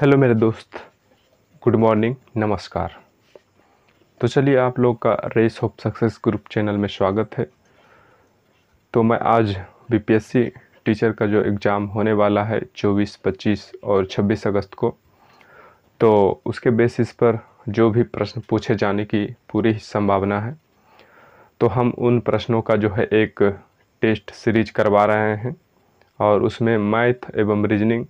hello मेरे दोस्त good morning नमस्कार तो चलिए आप लोग का race of success group channel में स्वागत है तो मैं आज बीपीएससी टीचर का जो एग्ज़ाम होने वाला है 24, 25 और 26 अगस्त को तो उसके बेसिस पर जो भी प्रश्न पूछे जाने की पूरी संभावना है तो हम उन प्रश्नों का जो है एक टेस्ट सीरीज करवा रहे हैं और उसमें मैथ एवं रीजनिंग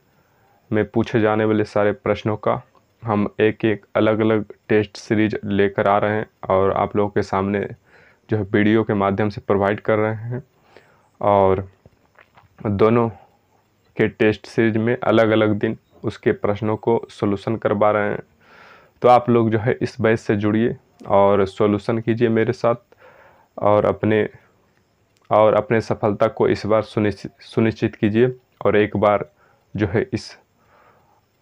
में पूछे जाने वाले सारे प्रश्नों का हम एक एक अलग अलग टेस्ट सीरीज लेकर आ रहे हैं और आप लोगों के सामने जो है वीडियो के माध्यम से प्रोवाइड कर रहे हैं और दोनों के टेस्ट सीरीज में अलग अलग दिन उसके प्रश्नों को सोलूसन करवा रहे हैं तो आप लोग जो है इस बैच से जुड़िए और सोलूसन कीजिए मेरे साथ और अपने और अपने सफलता को इस बार सुनिश्चित सुनिश्चित कीजिए और एक बार जो है इस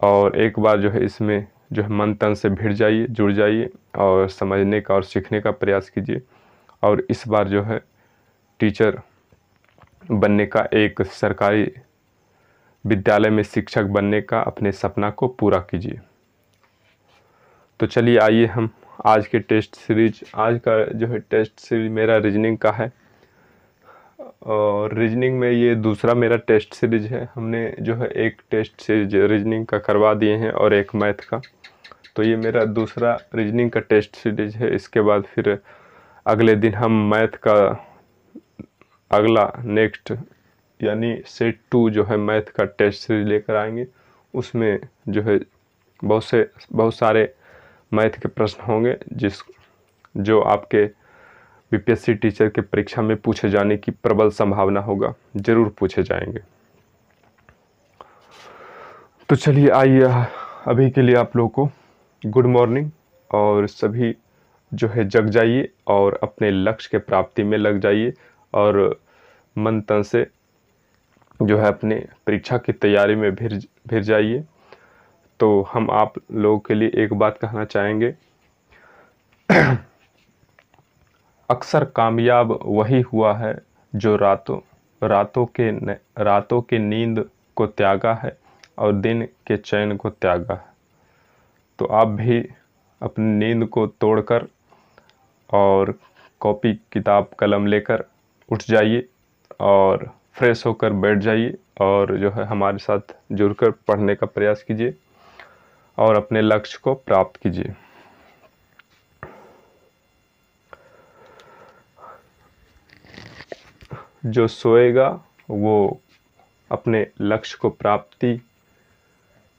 और एक बार जो है इसमें जो है मन तन से भिड़ जाइए जुड़ जाइए और समझने का और सीखने का प्रयास कीजिए और इस बार जो है टीचर बनने का एक सरकारी विद्यालय में शिक्षक बनने का अपने सपना को पूरा कीजिए तो चलिए आइए हम आज के टेस्ट सीरीज आज का जो है टेस्ट सीरीज मेरा रीजनिंग का है और रीजनिंग में ये दूसरा मेरा टेस्ट सीरीज है हमने जो है एक टेस्ट सीरीज रीजनिंग का करवा दिए हैं और एक मैथ का तो ये मेरा दूसरा रीजनिंग का टेस्ट सीरीज है इसके बाद फिर अगले दिन हम मैथ का अगला नेक्स्ट यानी सेट टू जो है मैथ का टेस्ट सीरीज लेकर आएंगे उसमें जो है बहुत से बहुत सारे मैथ के प्रश्न होंगे जिस जो आपके पीपीएससी टीचर के परीक्षा में पूछे जाने की प्रबल संभावना होगा जरूर पूछे जाएंगे तो चलिए आइए अभी के लिए आप लोगों को गुड मॉर्निंग और सभी जो है जग जाइए और अपने लक्ष्य के प्राप्ति में लग जाइए और मन तन से जो है अपने परीक्षा की तैयारी में भिर भिर जाइए तो हम आप लोगों के लिए एक बात कहना चाहेंगे अक्सर कामयाब वही हुआ है जो रातों रातों के न, रातों के नींद को त्यागा है और दिन के चैन को त्यागा है तो आप भी अपनी नींद को तोड़कर और कॉपी किताब कलम लेकर उठ जाइए और फ्रेश होकर बैठ जाइए और जो है हमारे साथ जुड़कर पढ़ने का प्रयास कीजिए और अपने लक्ष्य को प्राप्त कीजिए जो सोएगा वो अपने लक्ष्य को प्राप्ति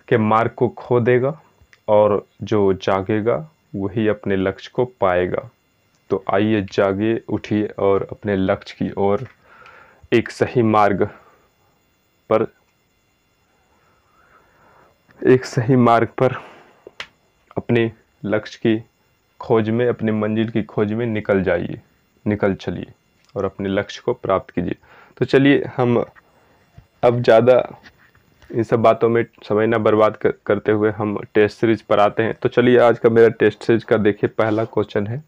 के मार्ग को खो देगा और जो जागेगा वही अपने लक्ष्य को पाएगा तो आइए जागे उठिए और अपने लक्ष्य की ओर एक सही मार्ग पर एक सही मार्ग पर अपने लक्ष्य की खोज में अपने मंजिल की खोज में निकल जाइए निकल चलिए और अपने लक्ष्य को प्राप्त कीजिए तो चलिए हम अब ज़्यादा इन सब बातों में समय ना बर्बाद कर, करते हुए हम टेस्ट सीरीज पर आते हैं तो चलिए आज का मेरा टेस्ट सीरीज का देखिए पहला क्वेश्चन है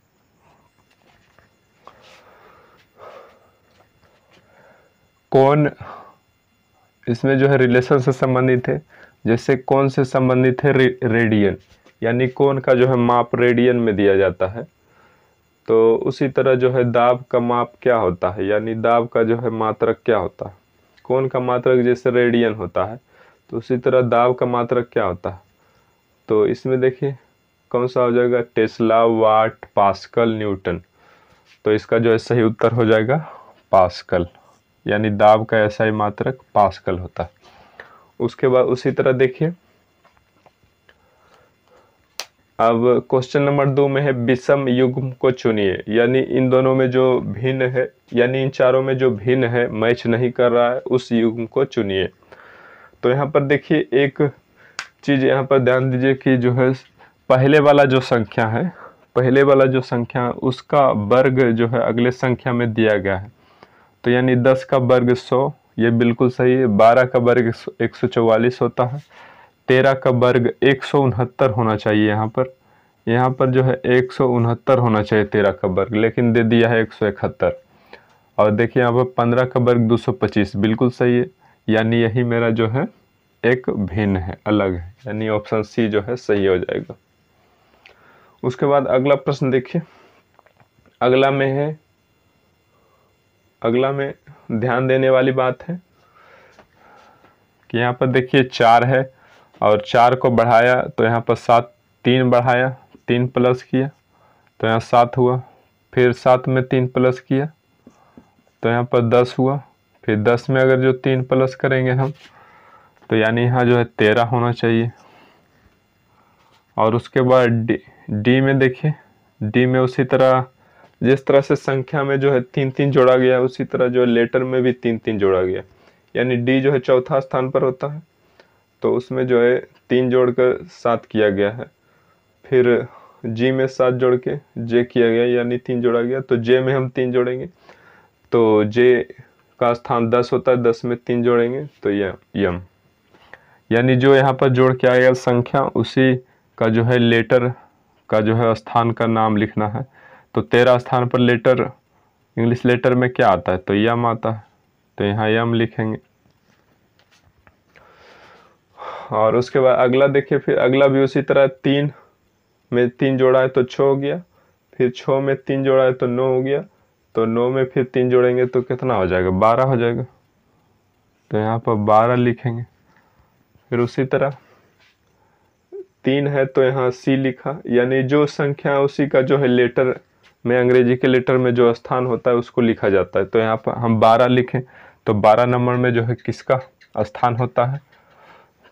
कौन इसमें जो है रिलेशन से संबंधित है जैसे कौन से संबंधित है रे, रेडियन यानी कौन का जो है माप रेडियन में दिया जाता है तो उसी तरह जो है दाब का माप क्या होता है यानी दाब का जो है मात्रक क्या होता है कौन का मात्रक जैसे रेडियन होता है तो उसी तरह दाब का मात्रक क्या होता है तो इसमें देखिए कौन सा हो जाएगा टेस्ला वाट पास्कल न्यूटन तो इसका जो है सही उत्तर हो जाएगा पास्कल यानी दाब का ऐसा ही मात्रक पास्कल होता है उसके बाद उसी तरह देखिए अब क्वेश्चन नंबर दो में है विषम युग्म को चुनिए यानी इन दोनों में जो भिन्न है यानी इन चारों में जो भिन्न है मैच नहीं कर रहा है उस युग्म को चुनिए तो यहाँ पर देखिए एक चीज़ यहाँ पर ध्यान दीजिए कि जो है पहले वाला जो संख्या है पहले वाला जो संख्या उसका वर्ग जो है अगले संख्या में दिया गया है तो यानी दस का वर्ग सौ ये बिल्कुल सही है बारह का वर्ग एक सौ होता है तेरह का वर्ग एक सौ उनहत्तर होना चाहिए यहाँ पर यहाँ पर जो है एक सौ उनहत्तर होना चाहिए तेरह का वर्ग लेकिन दे दिया है एक सौ इकहत्तर और देखिए यहाँ पर पंद्रह का वर्ग दो सौ पच्चीस बिल्कुल सही है यानी यही मेरा जो है एक भिन्न है अलग है यानी ऑप्शन सी जो है सही हो जाएगा उसके बाद अगला प्रश्न देखिए अगला में है अगला में ध्यान देने वाली बात है कि यहाँ पर देखिए चार है और चार को बढ़ाया तो यहाँ पर सात तीन बढ़ाया तीन प्लस किया तो यहाँ सात हुआ फिर सात में तीन प्लस किया तो यहाँ पर दस हुआ फिर दस में अगर जो तीन प्लस करेंगे हम तो यानी यहाँ जो है तेरह होना चाहिए और उसके बाद डी डी में देखिए डी में उसी तरह जिस तरह से संख्या में जो है तीन तीन जोड़ा गया उसी तरह जो है लेटर में भी तीन तीन जोड़ा गया यानी डी जो है चौथा स्थान पर होता है तो उसमें जो है तीन जोड़ कर सात किया गया है फिर जी में सात जोड़ के जे किया गया यानी तीन जोड़ा गया तो जे में हम तीन जोड़ेंगे तो जे का स्थान दस होता है दस में तीन जोड़ेंगे तो यह यम यानी जो यहाँ पर जोड़ के गया संख्या उसी का जो है लेटर का जो है स्थान का नाम लिखना है तो तेरह स्थान पर लेटर इंग्लिश लेटर में क्या आता है तो यम आता है तो यहाँ यम लिखेंगे और उसके बाद अगला देखिए फिर अगला भी उसी तरह तीन में तीन जोड़ा है तो छः हो गया फिर छः में तीन जोड़ा है तो नौ हो गया तो नौ में फिर तीन जोड़ेंगे तो कितना हो जाएगा बारह हो जाएगा तो यहाँ पर बारह लिखेंगे फिर उसी तरह तीन है तो यहाँ सी लिखा यानी जो संख्या उसी का जो है लेटर में अंग्रेजी के लेटर में जो स्थान होता है उसको लिखा जाता है तो यहाँ पर हम बारह लिखें तो बारह नंबर में जो है किसका स्थान होता है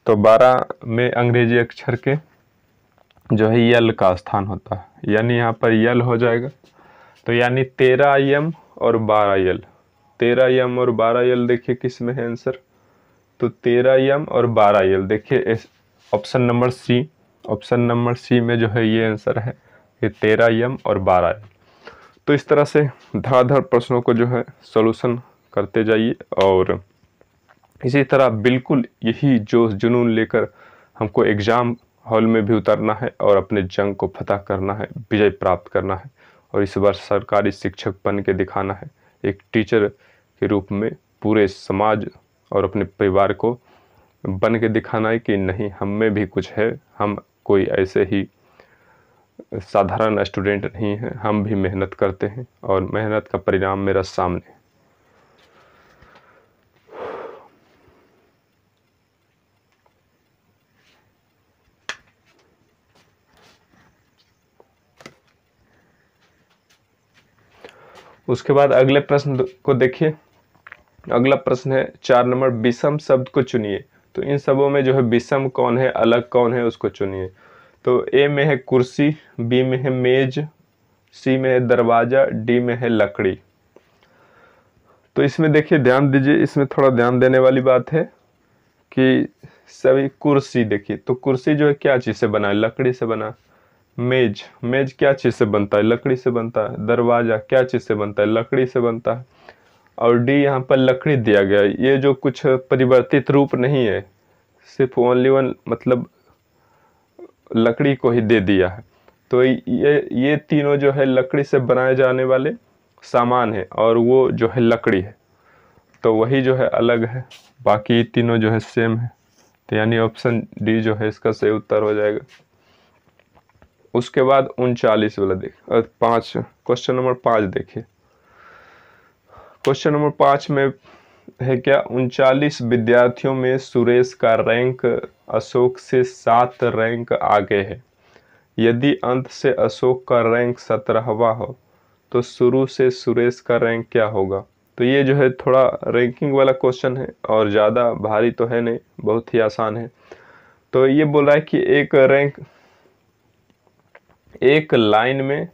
तो बारह में अंग्रेजी अक्षर के जो है यल का स्थान होता है यानी यहाँ पर यल हो जाएगा तो यानी तेरह यम और बारह यल तेरह यम और बारह यल देखिए किस में है आंसर तो तेरह यम और बारह यल देखिए option number C option number C में जो है ये आंसर है ये तेरह यम और बारह यल तो इस तरह से धड़ाधड़ प्रश्नों को जो है सोल्यूशन करते जाइए और इसी तरह बिल्कुल यही जोश जुनून लेकर हमको एग्ज़ाम हॉल में भी उतरना है और अपने जंग को फतह करना है विजय प्राप्त करना है और इस बार सरकारी शिक्षक बन के दिखाना है एक टीचर के रूप में पूरे समाज और अपने परिवार को बन के दिखाना है कि नहीं हम में भी कुछ है हम कोई ऐसे ही साधारण स्टूडेंट नहीं हैं हम भी मेहनत करते हैं और मेहनत का परिणाम मेरा सामने उसके बाद अगले प्रश्न को देखिए अगला प्रश्न है चार नंबर विषम शब्द को चुनिए तो इन सबों में जो है विषम कौन है अलग कौन है उसको चुनिए तो ए में है कुर्सी बी में है मेज सी में है दरवाज़ा डी में है लकड़ी तो इसमें देखिए ध्यान दीजिए इसमें थोड़ा ध्यान देने वाली बात है कि सभी कुर्सी देखिए तो कुर्सी जो है क्या चीज़ से बना लकड़ी से बना मेज मेज क्या चीज़ से बनता है लकड़ी से बनता है दरवाज़ा क्या चीज़ से बनता है लकड़ी से बनता है और डी यहाँ पर लकड़ी दिया गया है ये जो कुछ परिवर्तित रूप नहीं है सिर्फ ओनली वन मतलब लकड़ी को ही दे दिया है तो ये ये तीनों जो है लकड़ी से बनाए जाने वाले सामान है और वो जो है लकड़ी है तो वही जो है अलग है बाकी तीनों जो है सेम है तो यानी ऑप्शन डी जो है इसका सही उत्तर हो जाएगा उसके बाद उनचालीस वाला देख पाँच क्वेश्चन नंबर पाँच देखिए क्वेश्चन नंबर पाँच में है क्या उनचालीस विद्यार्थियों में सुरेश का रैंक अशोक से सात रैंक आगे है यदि अंत से अशोक का रैंक सत्रहवा हो तो शुरू से सुरेश का रैंक क्या होगा तो ये जो है थोड़ा रैंकिंग वाला क्वेश्चन है और ज़्यादा भारी तो है नहीं बहुत ही आसान है तो ये बोल रहा है कि एक रैंक एक लाइन में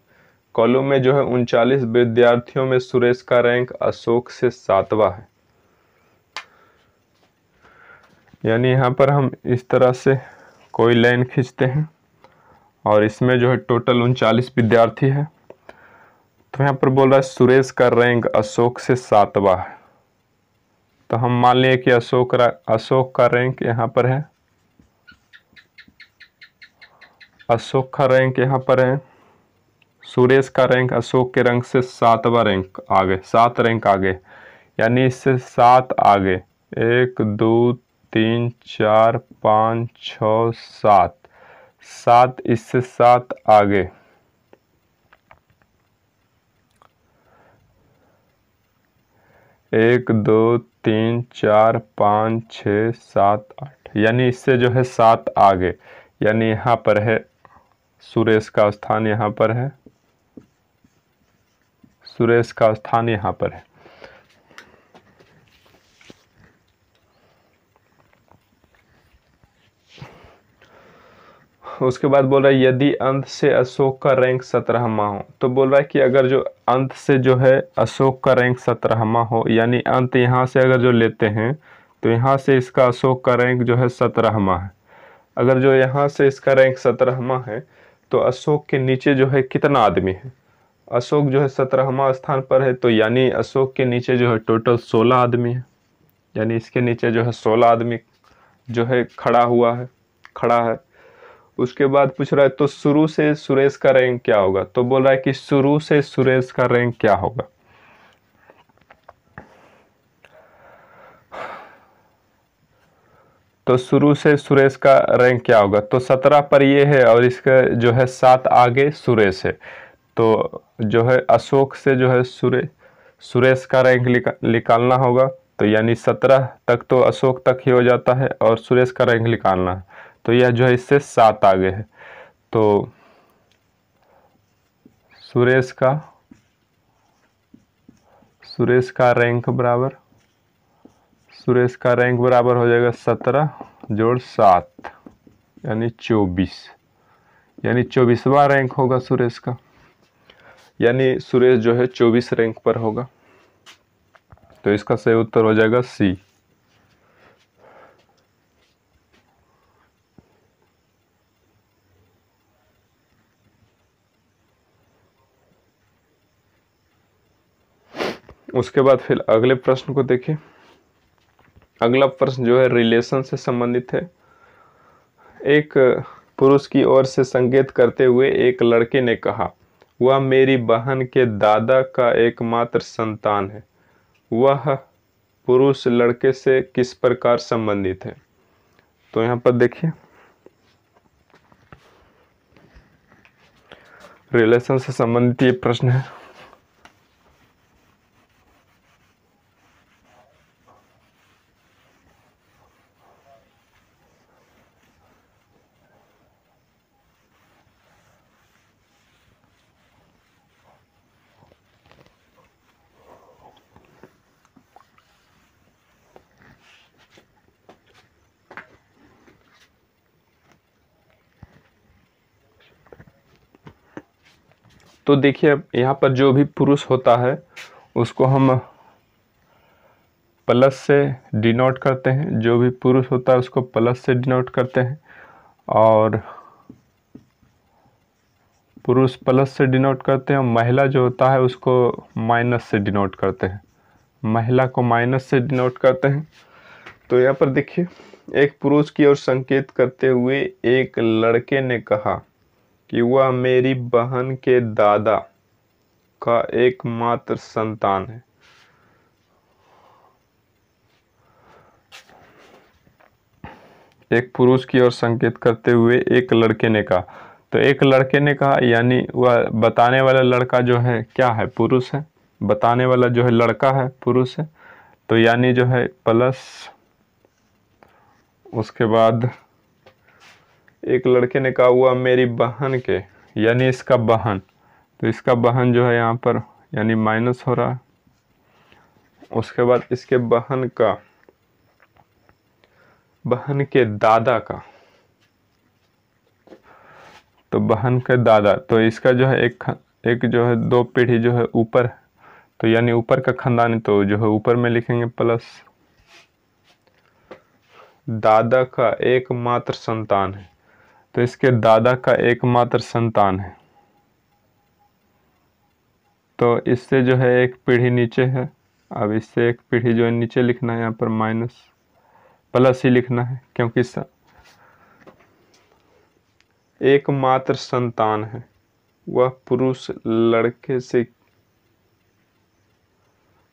कॉलम में जो है उनचालीस विद्यार्थियों में सुरेश का रैंक अशोक से सातवा है यानी यहाँ पर हम इस तरह से कोई लाइन खींचते हैं और इसमें जो है टोटल उनचालीस विद्यार्थी है तो यहाँ पर बोल रहा है सुरेश का रैंक अशोक से सातवा है तो हम मान लें कि अशोक अशोक का रैंक यहाँ पर है अशोक का रैंक यहाँ पर है सुरेश का रैंक अशोक के रैंक से सातवा रैंक आगे सात रैंक आगे यानी इससे सात आगे एक दो तीन चार पाँच छ सात सात इससे सात आगे एक दो तीन चार पाँच छ सात आठ यानी इससे जो है सात आगे यानी यहाँ पर है सुरेश का स्थान यहाँ पर है सुरेश का स्थान यहाँ पर है उसके बाद बोल रहा है यदि अंत से अशोक का रैंक सत्रहवा हो तो बोल रहा है कि अगर जो अंत से जो है अशोक का रैंक सत्रहवा हो यानी अंत यहाँ से अगर जो लेते हैं तो यहाँ से इसका अशोक का रैंक जो है सत्रहवा है अगर जो यहाँ से इसका रैंक सत्रहवा है तो अशोक के नीचे जो है कितना आदमी है अशोक जो है सत्रहवा स्थान पर है तो यानी अशोक के नीचे जो है टोटल सोलह आदमी है यानी इसके नीचे जो है सोलह आदमी जो है खड़ा हुआ है खड़ा है उसके बाद पूछ रहा है तो शुरू से सुरेश का रैंक क्या होगा तो बोल रहा है कि शुरू से सुरेश का रैंक क्या होगा तो शुरू से सुरेश का रैंक क्या होगा तो सत्रह पर ये है और इसका जो है सात आगे सुरेश है तो जो है अशोक से जो है सुरे सुरेश का रैंक निकालना होगा तो यानी सत्रह तक तो अशोक तक ही हो जाता है और सुरेश का रैंक निकालना है तो यह जो है इससे सात आगे है तो सुरेश का सुरेश का रैंक बराबर सुरेश का रैंक बराबर हो जाएगा सत्रह जोड़ सात यानी चौबीस यानी चौबीसवा रैंक होगा सुरेश का यानी सुरेश जो है चौबीस रैंक पर होगा तो इसका सही उत्तर हो जाएगा सी उसके बाद फिर अगले प्रश्न को देखें अगला प्रश्न जो है रिलेशन से संबंधित है एक पुरुष की ओर से संकेत करते हुए एक लड़के ने कहा वह मेरी बहन के दादा का एकमात्र संतान है वह पुरुष लड़के से किस प्रकार संबंधित है तो यहाँ पर देखिए रिलेशन से संबंधित ये प्रश्न है देखिए यहाँ पर जो भी पुरुष होता है उसको हम प्लस से डिनोट करते हैं जो भी पुरुष होता है उसको प्लस से डिनोट करते हैं और पुरुष प्लस से डिनोट करते हैं महिला जो होता है उसको माइनस से डिनोट करते हैं महिला को माइनस से डिनोट करते हैं तो यहाँ पर देखिए एक पुरुष की ओर संकेत करते हुए एक लड़के ने कहा कि वह मेरी बहन के दादा का एकमात्र संतान है एक पुरुष की ओर संकेत करते हुए एक लड़के ने कहा तो एक लड़के ने कहा यानी वह बताने वाला लड़का जो है क्या है पुरुष है बताने वाला जो है लड़का है पुरुष है तो यानी जो है प्लस उसके बाद एक लड़के ने कहा हुआ मेरी बहन के यानी इसका बहन तो इसका बहन जो है यहाँ पर यानी माइनस हो रहा है उसके बाद इसके बहन का बहन के दादा का तो बहन के दादा तो इसका जो है एक एक जो है दो पीढ़ी जो है ऊपर तो यानी ऊपर का खानदान तो जो है ऊपर में लिखेंगे प्लस दादा का एकमात्र संतान है तो इसके दादा का एकमात्र संतान है तो इससे जो है एक पीढ़ी नीचे है अब इससे एक पीढ़ी जो है नीचे लिखना है यहाँ पर माइनस प्लस ही लिखना है क्योंकि एकमात्र संतान है वह पुरुष लड़के से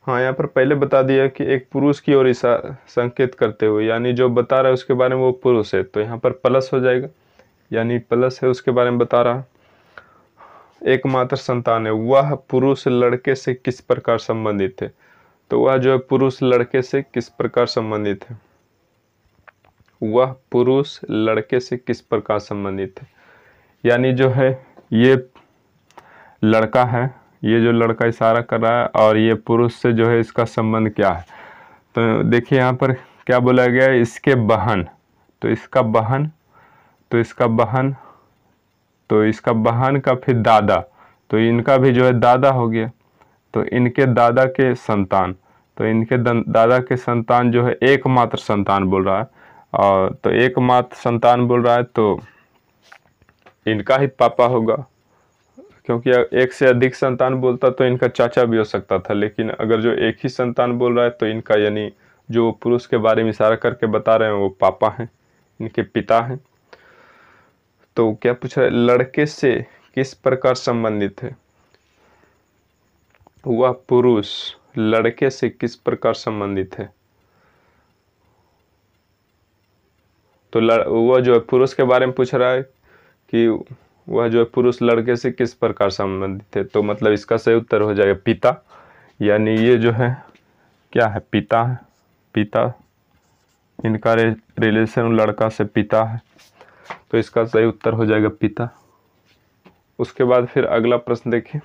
हाँ यहाँ पर पहले बता दिया कि एक पुरुष की ओर संकेत करते हुए यानी जो बता रहा है उसके बारे में वो पुरुष है तो यहाँ पर प्लस हो जाएगा यानी प्लस है उसके बारे में बता रहा एकमात्र संतान है वह पुरुष लड़के से किस प्रकार संबंधित है तो वह जो है पुरुष लड़के से किस प्रकार संबंधित है वह पुरुष लड़के से किस प्रकार संबंधित है यानी जो है ये लड़का है ये जो लड़का इशारा कर रहा है और ये पुरुष से जो है इसका संबंध क्या है तो देखिए यहाँ पर क्या बोला गया इसके बहन तो इसका बहन तो इसका बहन तो इसका बहन का फिर दादा तो इनका भी जो है दादा हो गया तो इनके दादा के संतान तो इनके दादा के संतान जो है एकमात्र संतान बोल रहा है और तो एकमात्र संतान बोल रहा है तो इनका ही पापा होगा क्योंकि एक से अधिक संतान बोलता तो इनका चाचा भी हो सकता था लेकिन अगर जो एक ही संतान बोल रहा है तो इनका यानी जो पुरुष के बारे में इशारा करके बता रहे हैं वो पापा हैं इनके पिता हैं तो क्या पूछ रहा है लड़के से किस प्रकार संबंधित है वह पुरुष लड़के से किस प्रकार संबंधित है तो वह जो है पुरुष के बारे में पूछ रहा है कि वह जो है पुरुष लड़के से किस प्रकार संबंधित है तो मतलब इसका सही उत्तर हो जाएगा पिता यानी ये जो है क्या है पिता है पिता इनका रिलेशन लड़का से पिता है तो इसका सही उत्तर हो जाएगा पिता उसके बाद फिर अगला प्रश्न देखें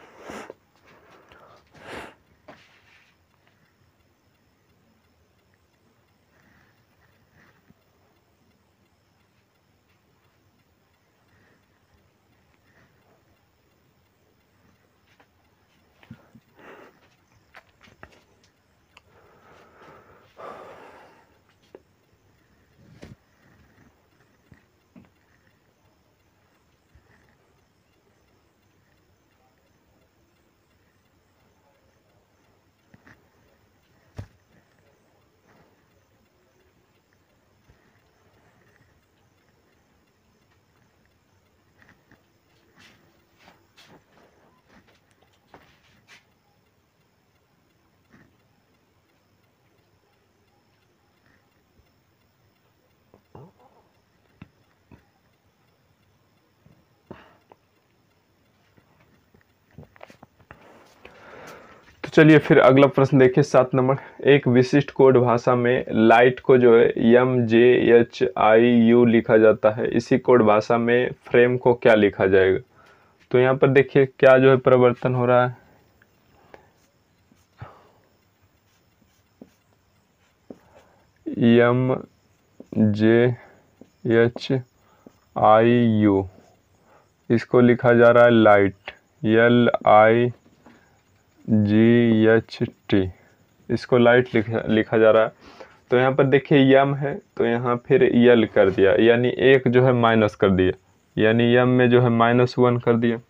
चलिए फिर अगला प्रश्न देखिए सात नंबर एक विशिष्ट कोड भाषा में लाइट को जो है यम जे एच आई यू लिखा जाता है इसी कोड भाषा में फ्रेम को क्या लिखा जाएगा तो यहाँ पर देखिए क्या जो है परिवर्तन हो रहा है यम जे एच आई यू इसको लिखा जा रहा है light L I G H T इसको लाइट लिखा लिखा जा रहा है तो यहाँ पर देखिए यम है तो यहाँ फिर यल कर दिया यानी एक जो है माइनस कर दिया यानी यम में जो है माइनस वन कर दिया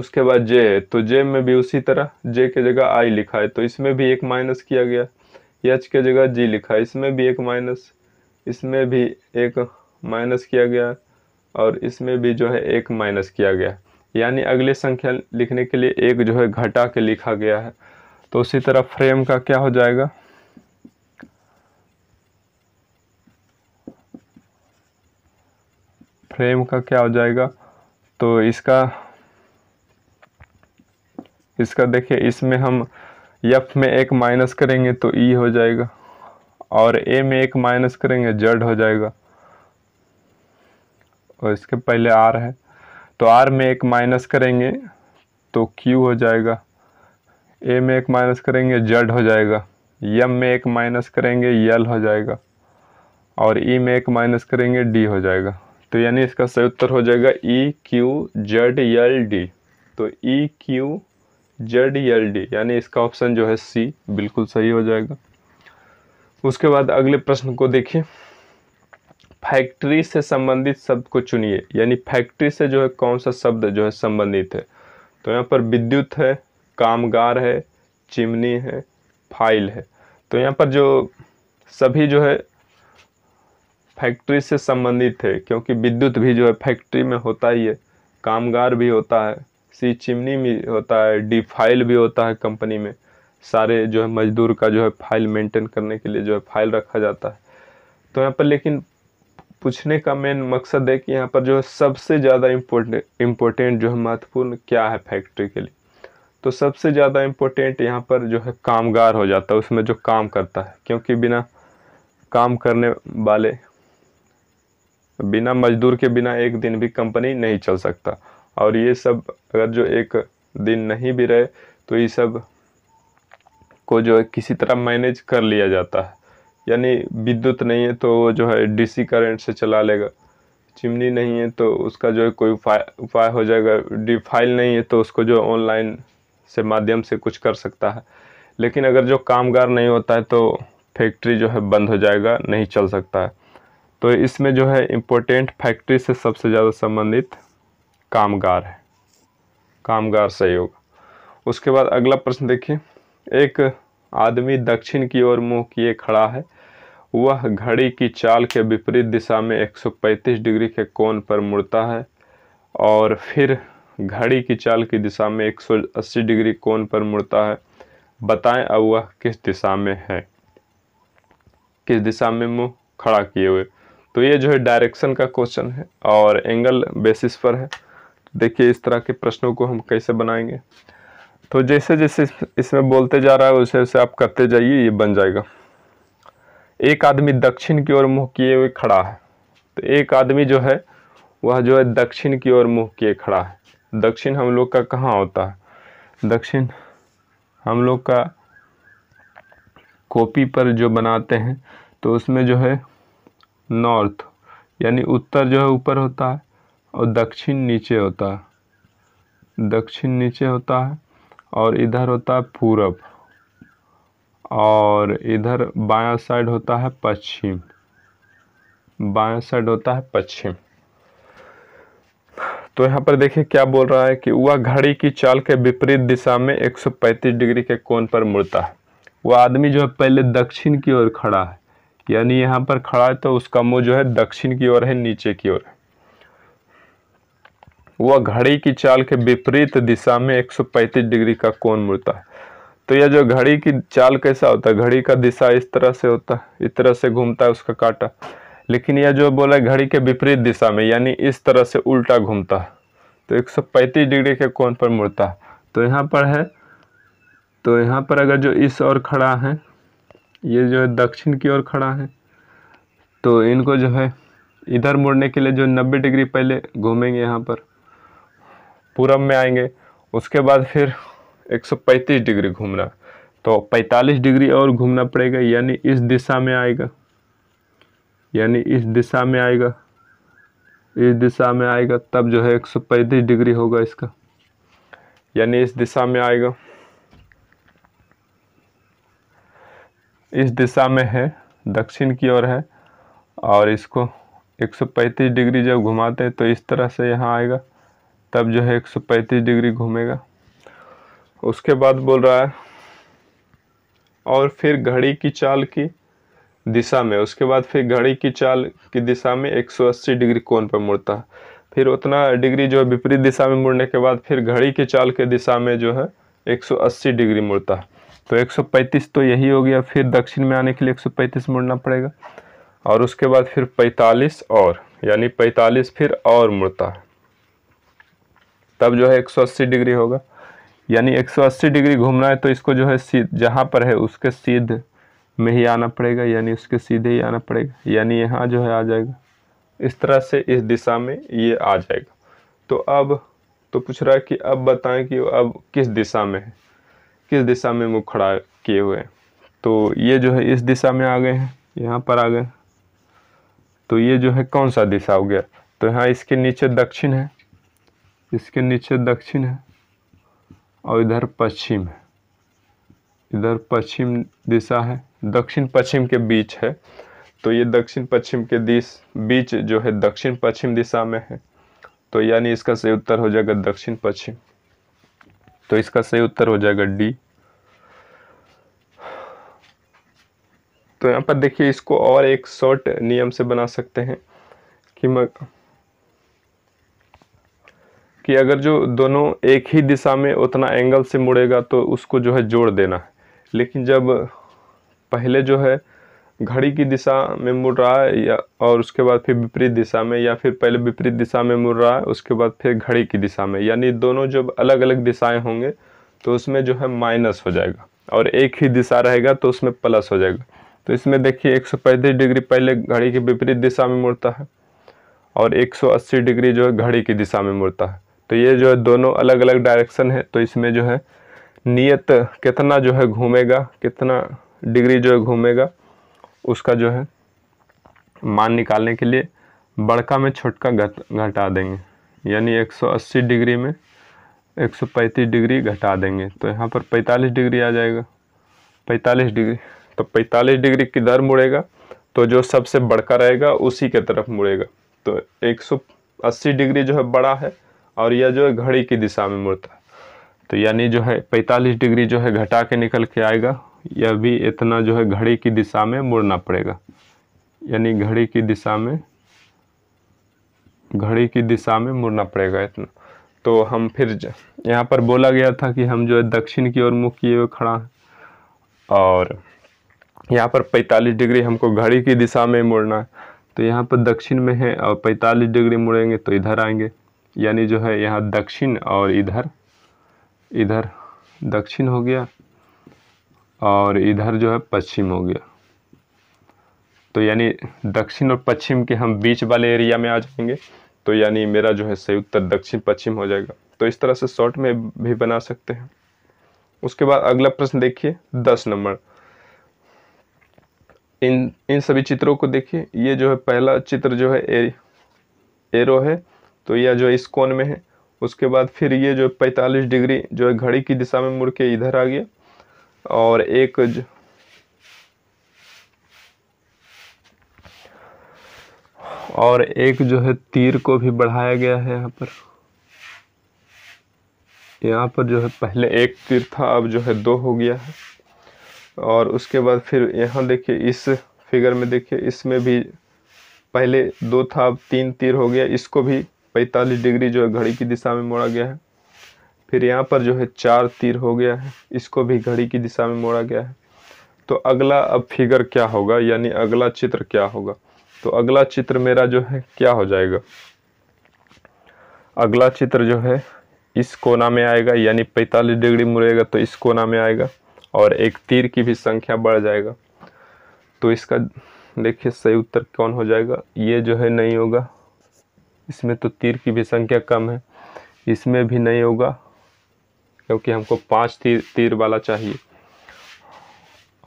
उसके बाद जे है तो जे में भी उसी तरह जे के जगह आई लिखा है तो इसमें भी एक माइनस किया गया एच के जगह जी लिखा है इसमें भी एक माइनस इसमें भी एक माइनस किया गया और इसमें भी जो है एक माइनस किया गया यानी अगले संख्या लिखने के लिए एक जो है घटा के लिखा गया है तो उसी तरह फ्रेम का क्या हो जाएगा फ्रेम का क्या हो जाएगा तो इसका इसका देखिए इसमें हम यफ में एक माइनस करेंगे तो ई e हो जाएगा और ए में एक माइनस करेंगे जड हो जाएगा और इसके पहले आर है तो आर में एक माइनस करेंगे तो क्यू हो जाएगा ए में एक माइनस करेंगे जेड हो जाएगा यम में एक माइनस करेंगे यल हो जाएगा और ई e में एक माइनस करेंगे डी हो जाएगा तो यानी इसका सही उत्तर हो जाएगा E Q Z L D तो E Q Z L D यानी इसका ऑप्शन जो है सी बिल्कुल सही हो जाएगा उसके बाद अगले प्रश्न को देखिए फैक्ट्री से संबंधित शब्द को चुनिए यानी फैक्ट्री से जो है कौन सा शब्द जो है संबंधित है तो यहाँ पर विद्युत है कामगार है चिमनी है फाइल है तो यहाँ पर जो सभी जो है फैक्ट्री से संबंधित है क्योंकि विद्युत भी जो है फैक्ट्री में होता ही है कामगार भी होता है सी चिमनी भी होता है डी फाइल भी होता है कंपनी में सारे जो है मजदूर का जो है फाइल मेंटेन करने के लिए जो है फाइल रखा जाता है तो यहाँ पर लेकिन पूछने का मेन मकसद है कि यहाँ पर जो है सबसे ज़्यादा इम्पोर्टेंट इम्पोर्टेंट जो है महत्वपूर्ण क्या है फैक्ट्री के लिए तो सबसे ज़्यादा इम्पोर्टेंट यहाँ पर जो है कामगार हो जाता है उसमें जो काम करता है क्योंकि बिना काम करने वाले बिना मजदूर के बिना एक दिन भी कंपनी नहीं चल सकता और ये सब अगर जो एक दिन नहीं भी रहे तो ये सब को जो है किसी तरह मैनेज कर लिया जाता है यानी विद्युत नहीं है तो वो जो है डीसी करंट से चला लेगा चिमनी नहीं है तो उसका जो है कोई उपाय उपाय हो जाएगा डी फाइल नहीं है तो उसको जो ऑनलाइन से माध्यम से कुछ कर सकता है लेकिन अगर जो कामगार नहीं होता है तो फैक्ट्री जो है बंद हो जाएगा नहीं चल सकता है तो इसमें जो है इम्पोर्टेंट फैक्ट्री से सबसे ज़्यादा संबंधित कामगार है कामगार सहयोग उसके बाद अगला प्रश्न देखिए एक आदमी दक्षिण की ओर मुंह किए खड़ा है वह घड़ी की चाल के विपरीत दिशा में 135 डिग्री के कोण पर मुड़ता है और फिर घड़ी की चाल की दिशा में 180 डिग्री कोण पर मुड़ता है बताएं अब वह किस दिशा में है किस दिशा में मुंह खड़ा किए हुए तो ये जो है डायरेक्शन का क्वेश्चन है और एंगल बेसिस पर है देखिए इस तरह के प्रश्नों को हम कैसे बनाएंगे तो जैसे जैसे इसमें बोलते जा रहा है वैसे वैसे आप करते जाइए ये बन जाएगा एक आदमी दक्षिण की ओर मुँह किए हुए खड़ा है तो एक आदमी जो है वह जो है दक्षिण की ओर मुँह किए खड़ा है दक्षिण हम लोग का कहाँ होता है दक्षिण हम लोग का कॉपी पर जो बनाते हैं तो उसमें जो है नॉर्थ यानी उत्तर जो है ऊपर होता है और दक्षिण नीचे होता है दक्षिण नीचे होता है और इधर होता है पूरब और इधर बायां साइड होता है पश्चिम बायां साइड होता है पश्चिम तो यहाँ पर देखिए क्या बोल रहा है कि वह घड़ी की चाल के विपरीत दिशा में 135 डिग्री के कोण पर मुड़ता है वह आदमी जो है पहले दक्षिण की ओर खड़ा है यानी यहाँ पर खड़ा है तो उसका मुँह जो है दक्षिण की ओर है नीचे की ओर है वह घड़ी की चाल के विपरीत दिशा में 135 डिग्री का कोण मुड़ता है तो यह जो घड़ी की चाल कैसा होता है घड़ी का दिशा इस तरह से होता है इस तरह से घूमता है उसका कांटा लेकिन यह जो बोला घड़ी के विपरीत दिशा में यानी इस तरह से उल्टा घूमता है तो 135 डिग्री के कोण पर मुड़ता है तो यहाँ पर है तो यहाँ पर अगर जो इस ओर खड़ा है ये जो है दक्षिण की ओर खड़ा है तो इनको जो है इधर मुड़ने के लिए जो नब्बे डिग्री पहले घूमेंगे यहाँ पर पूरब में आएंगे उसके बाद फिर 135 डिग्री घूमना तो 45 डिग्री और घूमना पड़ेगा यानी इस दिशा में आएगा यानी इस दिशा में आएगा इस दिशा में आएगा तब जो है एक सौ पैंतीस डिग्री होगा इसका यानी इस दिशा में आएगा इस दिशा में है दक्षिण की ओर है और इसको 135 डिग्री जब घुमाते हैं तो इस तरह से यहाँ आएगा तब जो है 135 डिग्री घूमेगा उसके बाद बोल रहा है और फिर घड़ी की चाल की दिशा में उसके बाद फिर घड़ी की चाल की दिशा में 180 डिग्री कोण पर मुड़ता है फिर उतना डिग्री जो है विपरीत दिशा में मुड़ने के बाद फिर घड़ी की चाल के दिशा में जो है 180 डिग्री मुड़ता है तो 135 तो यही हो गया फिर दक्षिण में आने के लिए 135 मुड़ना पड़ेगा और उसके बाद फिर 45 और यानी 45 फिर और मुड़ता है तब जो है एक डिग्री होगा यानी 180 डिग्री घूमना है तो इसको जो है सीध जहाँ पर है उसके सीध में ही आना पड़ेगा यानी उसके सीधे ही आना पड़ेगा यानी यहाँ जो है आ जाएगा इस तरह से इस दिशा में ये आ जाएगा तो अब तो पूछ रहा है कि अब बताएं कि अब किस दिशा में है किस दिशा में मुँह खड़ा किए हुए हैं तो ये जो है इस दिशा में आ गए हैं यहाँ पर आ गए तो ये जो है कौन सा दिशा हो गया तो यहाँ इसके नीचे दक्षिण है इसके नीचे दक्षिण है और इधर पश्चिम है इधर पश्चिम दिशा है दक्षिण पश्चिम के बीच है तो ये दक्षिण पश्चिम के दिश बीच जो है दक्षिण पश्चिम दिशा में है तो यानी इसका सही उत्तर हो जाएगा दक्षिण पश्चिम तो इसका सही उत्तर हो जाएगा डी तो यहाँ पर देखिए इसको और एक शॉर्ट नियम से बना सकते हैं कि कि अगर जो दोनों एक ही दिशा में उतना एंगल से मुड़ेगा तो उसको जो है जोड़ देना है लेकिन जब पहले जो है घड़ी की दिशा में मुड़ रहा है या और उसके बाद फिर विपरीत दिशा में या फिर पहले विपरीत दिशा में मुड़ रहा है उसके बाद फिर घड़ी की दिशा में यानी दोनों जब अलग अलग दिशाएं होंगे तो उसमें जो है माइनस हो जाएगा और एक ही दिशा रहेगा तो उसमें प्लस हो जाएगा तो इसमें देखिए एक डिग्री पहले घड़ी की विपरीत दिशा में मुड़ता है और एक डिग्री जो है घड़ी की दिशा में मुड़ता है तो ये जो है दोनों अलग अलग डायरेक्शन है तो इसमें जो है नियत कितना जो है घूमेगा कितना डिग्री जो है घूमेगा उसका जो है मान निकालने के लिए बड़का में छोटका घट घटा देंगे यानी 180 डिग्री में 135 डिग्री घटा देंगे तो यहाँ पर 45 डिग्री आ जाएगा 45 डिग्री तो 45 डिग्री किधर मुड़ेगा तो जो सबसे बड़का रहेगा उसी के तरफ मुड़ेगा तो 180 डिग्री जो है बड़ा है और यह जो है घड़ी की दिशा में मुड़ता है तो यानी जो है पैंतालीस डिग्री जो है घटा के निकल के आएगा यह भी इतना जो है घड़ी की दिशा में मुड़ना पड़ेगा यानी घड़ी की दिशा में घड़ी की दिशा में मुड़ना पड़ेगा इतना तो हम फिर यहाँ पर बोला गया था कि हम जो है दक्षिण की ओर मुख किए हुए खड़ा हैं और यहाँ पर 45 डिग्री हमको घड़ी की दिशा में मुड़ना है तो यहाँ पर दक्षिण में है और 45 डिग्री मुड़ेंगे तो इधर आएंगे यानी जो है यहाँ दक्षिण और इधर इधर दक्षिण हो गया और इधर जो है पश्चिम हो गया तो यानी दक्षिण और पश्चिम के हम बीच वाले एरिया में आ जाएंगे तो यानी मेरा जो है सही उत्तर दक्षिण पश्चिम हो जाएगा तो इस तरह से शॉर्ट में भी बना सकते हैं उसके बाद अगला प्रश्न देखिए दस नंबर इन इन सभी चित्रों को देखिए ये जो है पहला चित्र जो है एरो है तो यह जो इस कोण में है उसके बाद फिर ये जो 45 डिग्री जो है घड़ी की दिशा में मुड़ के इधर आ गया और एक और एक जो है तीर को भी बढ़ाया गया है यहाँ पर यहाँ पर जो है पहले एक तीर था अब जो है दो हो गया है और उसके बाद फिर यहाँ देखिए इस फिगर में देखिए इसमें भी पहले दो था अब तीन तीर हो गया इसको भी 45 डिग्री जो है घड़ी की दिशा में मोड़ा गया है फिर यहाँ पर जो है चार तीर हो गया है इसको भी घड़ी की दिशा में मोड़ा गया है तो अगला अब फिगर क्या होगा यानी अगला चित्र क्या होगा तो अगला चित्र मेरा जो है क्या हो जाएगा अगला चित्र जो है इस कोना में आएगा यानी पैंतालीस डिग्री मुड़ेगा तो इस कोना में आएगा और एक तीर की भी संख्या बढ़ जाएगा तो इसका देखिए सही उत्तर कौन हो जाएगा ये जो है नहीं होगा इसमें तो तीर की भी संख्या कम है इसमें भी नहीं होगा क्योंकि हमको पाँच तीर तीर वाला चाहिए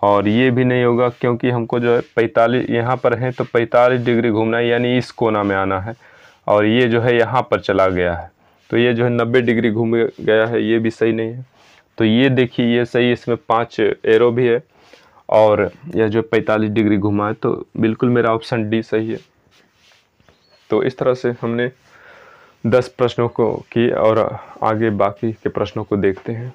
और ये भी नहीं होगा क्योंकि हमको जो है पैंतालीस यहाँ पर है तो पैंतालीस डिग्री घूमना है यानी इस कोना में आना है और ये जो है यहाँ पर चला गया है तो ये जो है नब्बे डिग्री घूम गया है ये भी सही नहीं है तो ये देखिए ये सही इसमें पाँच एरो भी है और यह जो पैंतालीस डिग्री घुमा है तो बिल्कुल मेरा ऑप्शन डी सही है तो इस तरह से हमने दस प्रश्नों को किए और आगे बाकी के प्रश्नों को देखते हैं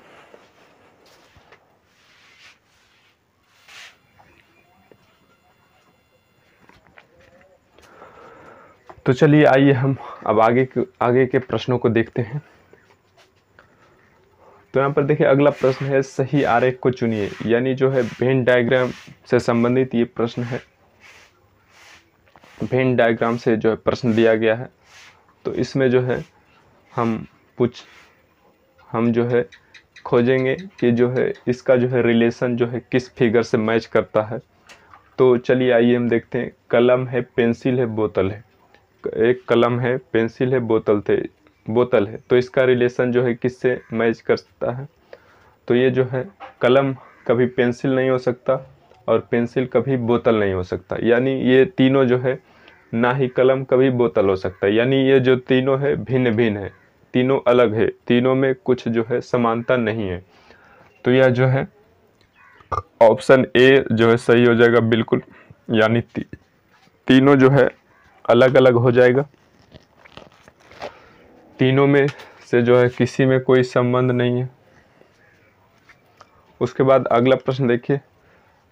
तो चलिए आइए हम अब आगे के आगे के प्रश्नों को देखते हैं तो यहाँ पर देखिए अगला प्रश्न है सही आरेख को चुनिए यानी जो है भेन डायग्राम से संबंधित ये प्रश्न है वेन डायग्राम से जो है प्रश्न दिया गया है तो इसमें जो है हम कुछ हम जो है खोजेंगे कि जो है इसका जो है रिलेशन जो है किस फिगर से मैच करता है तो चलिए आइए हम देखते हैं कलम है पेंसिल है बोतल है एक कलम है पेंसिल है बोतल थे बोतल है तो इसका रिलेशन जो है किससे मैच करता है तो ये जो है कलम कभी पेंसिल नहीं हो सकता और पेंसिल कभी बोतल नहीं हो सकता यानी ये तीनों जो है ना ही कलम कभी बोतल हो सकता है यानी ये जो तीनों है भिन्न भिन्न है तीनों अलग है तीनों में कुछ जो है समानता नहीं है तो यह जो है ऑप्शन ए जो है सही हो जाएगा बिल्कुल यानी ती, तीनों जो है अलग अलग हो जाएगा तीनों में से जो है किसी में कोई संबंध नहीं है उसके बाद अगला प्रश्न देखिए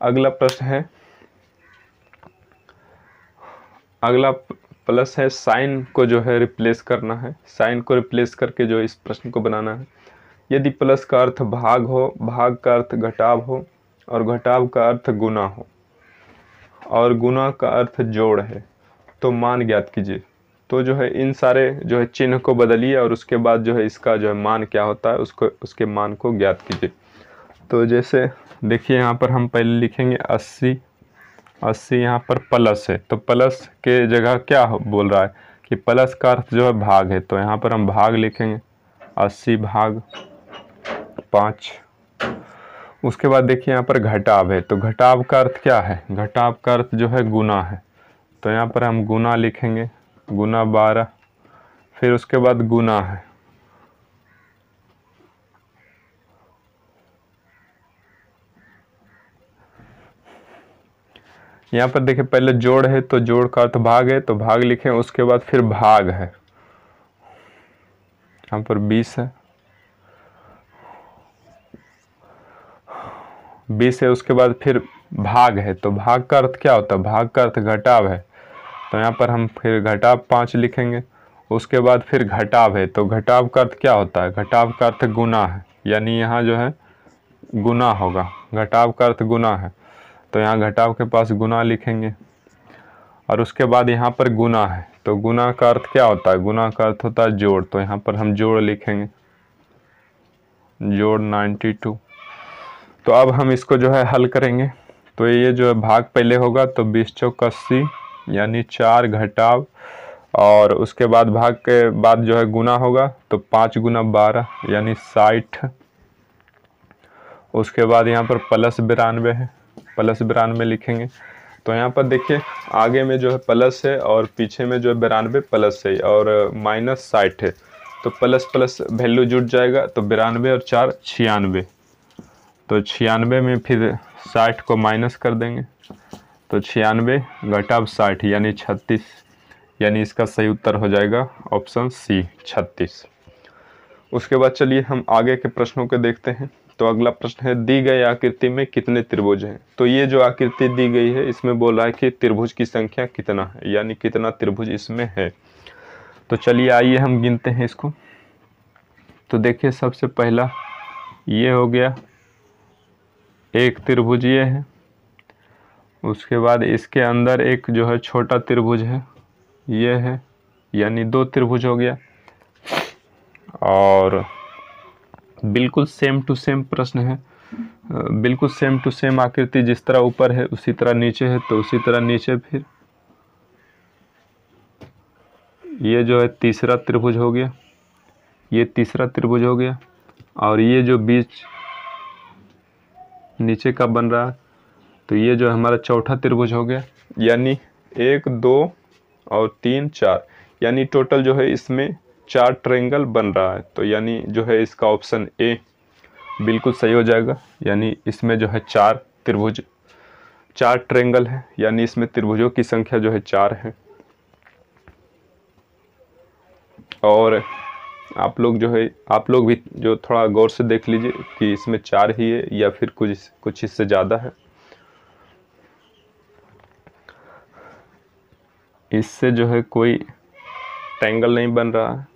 अगला प्रश्न है अगला प्लस है साइन को जो है रिप्लेस करना है साइन को रिप्लेस करके जो इस प्रश्न को बनाना है यदि प्लस का अर्थ भाग हो भाग का अर्थ घटाव हो और घटाव का अर्थ गुना हो और गुना का अर्थ जोड़ है तो मान ज्ञात कीजिए तो जो है इन सारे जो है चिन्ह को बदलिए और उसके बाद जो है इसका जो है मान क्या होता है उसको उसके मान को ज्ञात कीजिए तो जैसे देखिए यहाँ पर हम पहले लिखेंगे अस्सी अस्सी यहाँ पर प्लस है तो प्लस के जगह क्या बोल रहा है कि प्लस का अर्थ जो है भाग है तो यहाँ पर हम भाग लिखेंगे अस्सी भाग पाँच उसके बाद देखिए यहाँ पर घटाव है तो घटाव का अर्थ क्या है घटाव का अर्थ जो है गुना है तो यहाँ पर हम गुना लिखेंगे गुना बारह फिर उसके बाद गुना है यहाँ पर देखें पहले जोड़ है तो जोड़ का अर्थ भाग है तो भाग लिखें उसके बाद फिर भाग है यहाँ पर बीस है बीस है उसके बाद फिर भाग है तो भाग का अर्थ क्या होता है भाग का अर्थ घटाव है तो यहाँ पर हम फिर घटाव पाँच लिखेंगे उसके बाद फिर घटाव है तो घटाव का अर्थ क्या होता है घटाव का अर्थ गुना है यानी यहाँ जो है गुना होगा घटाव का अर्थ गुना है तो यहाँ घटाव के पास गुना लिखेंगे और उसके बाद यहाँ पर गुना है तो गुना का अर्थ क्या होता है गुना का अर्थ होता है जोड़ तो यहाँ पर हम जोड़ लिखेंगे जोड़ 92 तो अब हम इसको जो है हल करेंगे तो ये जो है भाग पहले होगा तो बीस चौक अस्सी यानी चार घटाव और उसके बाद भाग के बाद जो है गुना होगा तो पाँच गुना बारह यानी साठ उसके बाद यहाँ पर प्लस बिरानवे है प्लस बिरानवे लिखेंगे तो यहाँ पर देखिए आगे में जो है प्लस है और पीछे में जो है बिरानवे प्लस है और माइनस साठ है तो प्लस प्लस वैल्यू जुट जाएगा तो बिरानवे और चार छियानवे तो छियानवे में फिर साठ को माइनस कर देंगे तो छियानवे घटाव साठ यानी छत्तीस यानी इसका सही उत्तर हो जाएगा ऑप्शन सी छत्तीस उसके बाद चलिए हम आगे के प्रश्नों को देखते हैं तो अगला प्रश्न है दी गई आकृति में कितने त्रिभुज हैं तो ये जो आकृति दी गई है इसमें बोला है कि त्रिभुज की संख्या कितना है यानी कितना त्रिभुज इसमें है तो चलिए आइए हम गिनते हैं इसको तो देखिए सबसे पहला ये हो गया एक त्रिभुज ये है उसके बाद इसके अंदर एक जो है छोटा त्रिभुज है ये है यानी दो त्रिभुज हो गया और बिल्कुल सेम टू सेम प्रश्न है बिल्कुल सेम टू सेम आकृति जिस तरह ऊपर है उसी तरह नीचे है तो उसी तरह नीचे फिर ये जो है तीसरा त्रिभुज हो गया ये तीसरा त्रिभुज हो गया और ये जो बीच नीचे का बन रहा तो ये जो हमारा चौथा त्रिभुज हो गया यानी एक दो और तीन चार यानी टोटल जो है इसमें चार ट्रेंगल बन रहा है तो यानी जो है इसका ऑप्शन ए बिल्कुल सही हो जाएगा यानी इसमें जो है चार त्रिभुज चार ट्रेंगल है यानी इसमें त्रिभुजों की संख्या जो है चार है और आप लोग जो है आप लोग भी जो थोड़ा गौर से देख लीजिए कि इसमें चार ही है या फिर कुछ कुछ इससे ज़्यादा है इससे जो है कोई ट्रेंगल नहीं बन रहा है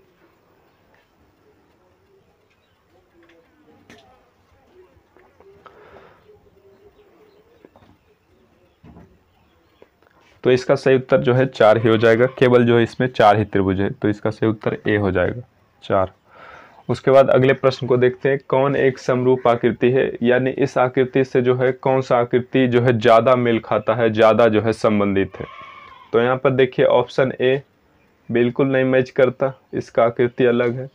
तो इसका सही उत्तर जो है चार ही हो जाएगा केवल जो है इसमें चार ही त्रिभुज है तो इसका सही उत्तर ए हो जाएगा चार उसके बाद अगले प्रश्न को देखते हैं कौन एक समरूप आकृति है यानी इस आकृति से जो है कौन सा आकृति जो है ज़्यादा मेल खाता है ज़्यादा जो है संबंधित है तो यहाँ पर देखिए ऑप्शन ए बिल्कुल नहीं मैच करता इसका आकृति अलग है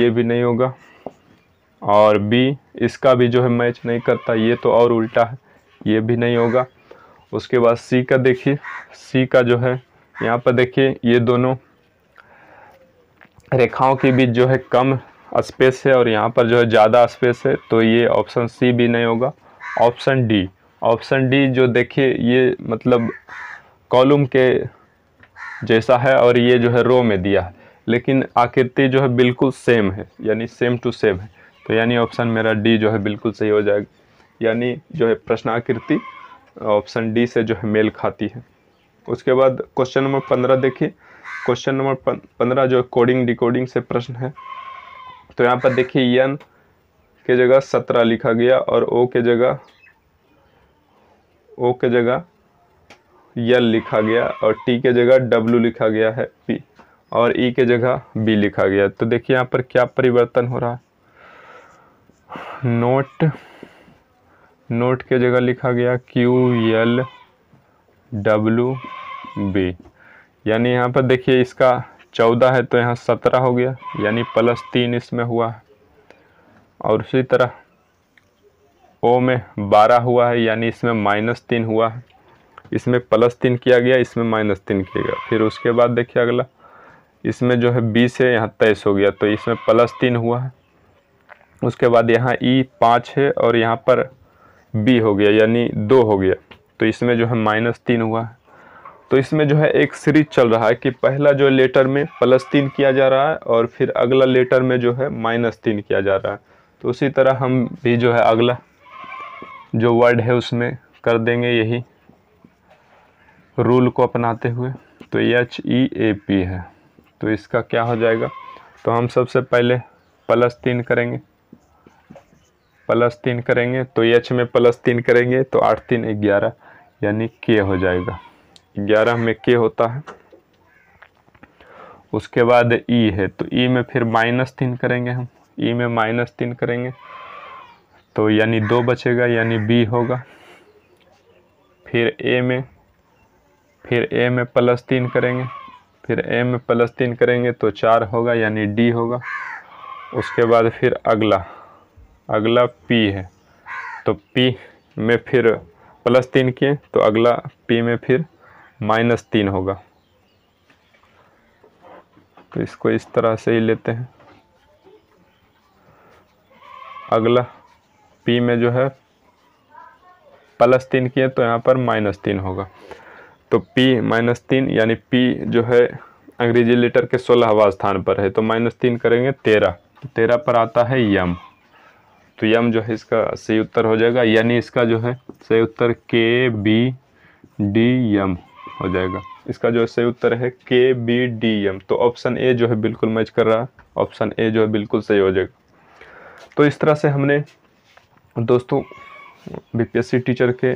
ये भी नहीं होगा और बी इसका भी जो है मैच नहीं करता ये तो और उल्टा है ये भी नहीं होगा उसके बाद सी का देखिए सी का जो है यहाँ पर देखिए ये दोनों रेखाओं के बीच जो है कम स्पेस है और यहाँ पर जो है ज़्यादा स्पेस है तो ये ऑप्शन सी भी नहीं होगा ऑप्शन डी ऑप्शन डी जो देखिए ये मतलब कॉलम के जैसा है और ये जो है रो में दिया है लेकिन आकृति जो है बिल्कुल सेम है यानी सेम टू सेम है तो यानी ऑप्शन मेरा डी जो है बिल्कुल सही हो जाएगा यानी जो है प्रश्नाकृति ऑप्शन डी से जो है मेल खाती है उसके बाद क्वेश्चन नंबर पंद्रह देखिए क्वेश्चन नंबर पंद्रह जो कोडिंग डिकोडिंग से प्रश्न है तो यहाँ पर देखिए यन के जगह सत्रह लिखा गया और ओ के जगह ओ के जगह यल लिखा गया और टी के जगह डब्लू लिखा गया है पी और ई के जगह बी लिखा गया तो देखिए यहाँ पर क्या परिवर्तन हो रहा है नोट नोट के जगह लिखा गया क्यू एल डब्लू बी यानी यहाँ पर देखिए इसका चौदह है तो यहाँ सत्रह हो गया यानी प्लस तीन इसमें हुआ है और उसी तरह ओ में बारह हुआ है यानी इसमें माइनस तीन हुआ है इसमें प्लस तीन किया गया इसमें माइनस तीन किया गया फिर उसके बाद देखिए अगला इसमें जो है बीस है यहाँ तेईस हो गया तो इसमें प्लस तीन हुआ है उसके बाद यहाँ ई e पाँच है और यहाँ पर बी हो गया यानी दो हो गया तो इसमें जो है माइनस तीन हुआ है तो इसमें जो है एक सीरीज चल रहा है कि पहला जो लेटर में प्लस तीन किया जा रहा है और फिर अगला लेटर में जो है माइनस तीन किया जा रहा है तो उसी तरह हम भी जो है अगला जो वर्ड है उसमें कर देंगे यही रूल को अपनाते हुए तो एच ई ए पी है तो इसका क्या हो जाएगा तो हम सबसे पहले प्लस तीन करेंगे प्लस तीन करेंगे तो एच में प्लस तीन करेंगे तो आठ तीन ग्यारह यानी के हो जाएगा ग्यारह में के होता है उसके बाद ई e है तो ई e में फिर माइनस तीन करेंगे हम ई e में माइनस तीन करेंगे तो यानी दो बचेगा यानी बी होगा फिर ए में फिर ए में प्लस तीन करेंगे फिर ए में प्लस तीन करेंगे तो चार होगा यानी डी होगा उसके बाद फिर अगला अगला पी है तो पी में फिर प्लस तीन किए तो अगला पी में फिर माइनस तीन होगा तो इसको इस तरह से ही लेते हैं अगला पी में जो है प्लस तीन किए तो यहाँ पर माइनस तीन होगा तो पी माइनस तीन यानी पी जो है अंग्रेजी लेटर के सोलहवा स्थान पर है तो माइनस तीन करेंगे तेरह तो तेरह पर आता है यम तो यम जो है इसका सही उत्तर हो जाएगा यानी इसका जो है सही उत्तर के बी डी यम हो जाएगा इसका जो सही उत्तर है के बी डी एम तो ऑप्शन ए जो है बिल्कुल मैच कर रहा है ऑप्शन ए जो है बिल्कुल सही हो जाएगा तो इस तरह से हमने दोस्तों बीपीएससी टीचर के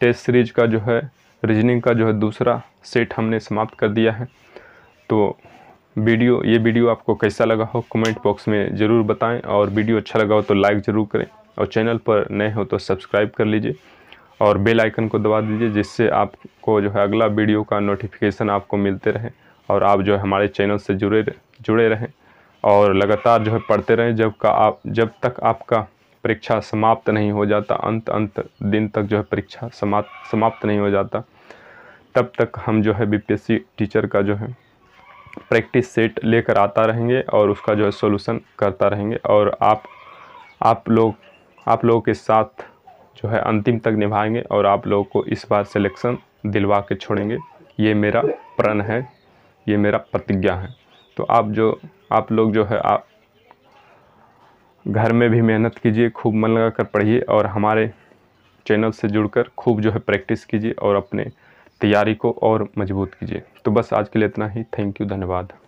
टेस्ट सीरीज का जो है रीजनिंग का जो है दूसरा सेट हमने समाप्त कर दिया है तो वीडियो ये वीडियो आपको कैसा लगा हो कमेंट बॉक्स में ज़रूर बताएं और वीडियो अच्छा लगा हो तो लाइक ज़रूर करें और चैनल पर नए हो तो सब्सक्राइब कर लीजिए और बेल आइकन को दबा दीजिए जिससे आपको जो है अगला वीडियो का नोटिफिकेशन आपको मिलते रहे और आप जो है हमारे चैनल से जुड़े जुड़े रहें और लगातार जो है पढ़ते रहें जब का आप जब तक आपका परीक्षा समाप्त नहीं हो जाता अंत अंत दिन तक जो है परीक्षा समाप्त समाप्त नहीं हो जाता तब तक हम जो है बीपीएससी टीचर का जो है प्रैक्टिस सेट लेकर आता रहेंगे और उसका जो है सोल्यूसन करता रहेंगे और आप आप लोग आप लोगों के साथ जो है अंतिम तक निभाएंगे और आप लोगों को इस बार सिलेक्शन दिलवा के छोड़ेंगे ये मेरा प्रण है ये मेरा प्रतिज्ञा है तो आप जो आप लोग जो है आप घर में भी मेहनत कीजिए खूब मन लगा कर पढ़िए और हमारे चैनल से जुड़कर खूब जो है प्रैक्टिस कीजिए और अपने तैयारी को और मजबूत कीजिए तो बस आज के लिए इतना ही थैंक यू धन्यवाद